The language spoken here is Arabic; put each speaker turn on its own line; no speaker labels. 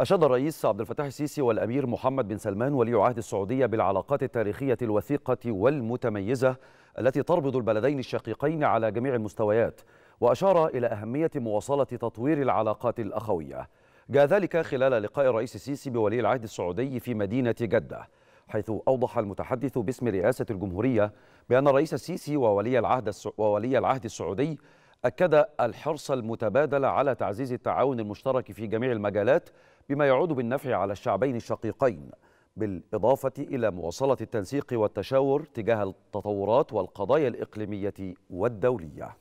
أشاد الرئيس عبد الفتاح السيسي والأمير محمد بن سلمان ولي عهد السعودية بالعلاقات التاريخية الوثيقة والمتميزة التي تربط البلدين الشقيقين على جميع المستويات وأشار إلى أهمية مواصلة تطوير العلاقات الأخوية جاء ذلك خلال لقاء الرئيس السيسي بولي العهد السعودي في مدينة جدة حيث أوضح المتحدث باسم رئاسة الجمهورية بأن الرئيس السيسي وولي العهد وولي العهد السعودي أكد الحرص المتبادل على تعزيز التعاون المشترك في جميع المجالات بما يعود بالنفع على الشعبين الشقيقين بالإضافة إلى مواصلة التنسيق والتشاور تجاه التطورات والقضايا الإقليمية والدولية